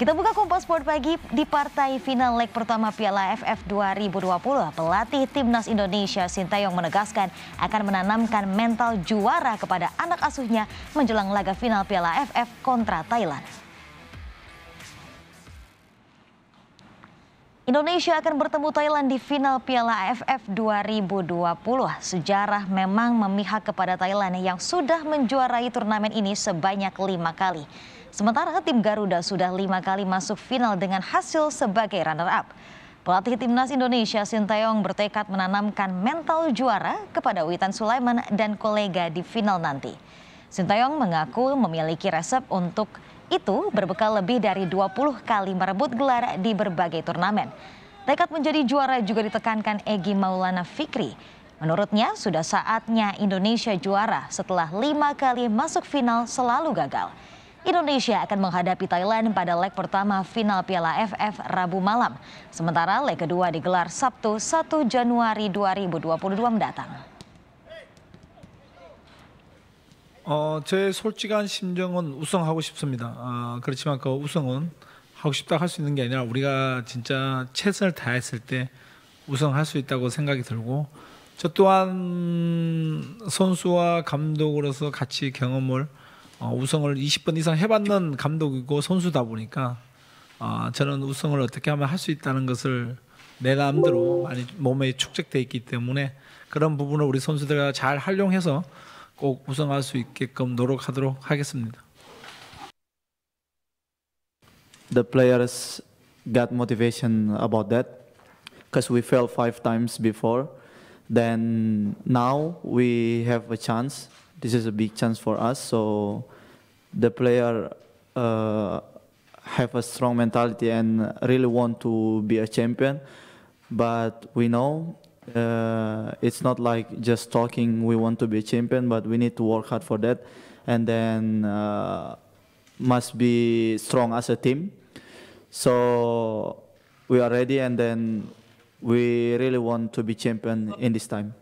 Kita buka Kompas Sport pagi di partai final leg pertama Piala AFF 2020. Pelatih Timnas Indonesia Sintayong menegaskan akan menanamkan mental juara kepada anak asuhnya menjelang laga final Piala AFF kontra Thailand. Indonesia akan bertemu Thailand di final Piala AFF 2020. Sejarah memang memihak kepada Thailand yang sudah menjuarai turnamen ini sebanyak lima kali. Sementara tim Garuda sudah lima kali masuk final dengan hasil sebagai runner-up. Pelatih timnas Indonesia Sintayong bertekad menanamkan mental juara kepada Witan Sulaiman dan kolega di final nanti. Sintayong mengaku memiliki resep untuk itu berbekal lebih dari 20 kali merebut gelar di berbagai turnamen. Tekad menjadi juara juga ditekankan Egi Maulana Fikri. Menurutnya sudah saatnya Indonesia juara setelah lima kali masuk final selalu gagal. Indonesia akan menghadapi Thailand pada leg pertama final Piala AFF Rabu malam. Sementara leg kedua digelar Sabtu 1 Januari 2022 mendatang. 어, 제 솔직한 심정은 우승하고 싶습니다. 아, 그렇지만 그 우승은 하고 싶다 할수 있는 게 아니라 우리가 진짜 최선을 다했을 때 우승할 수 있다고 생각이 들고 저 또한 선수와 감독으로서 같이 경험을 어, 우승을 20번 이상 해봤는 감독이고 선수다 보니까 어, 저는 우승을 어떻게 하면 할 수 있다는 것을 내 마음대로 많이 몸에 축적돼 있기 때문에 그런 부분을 우리 선수들과 잘 활용해서 꼭수 있게끔 노력하도록 하겠습니다. The players got motivation about that because we failed five times before. Then now we have a chance. This is a big chance for us. So the player uh, have a strong mentality and really want to be a champion. But we know uh, it's not like just talking we want to be a champion but we need to work hard for that and then uh, must be strong as a team so we are ready and then we really want to be champion in this time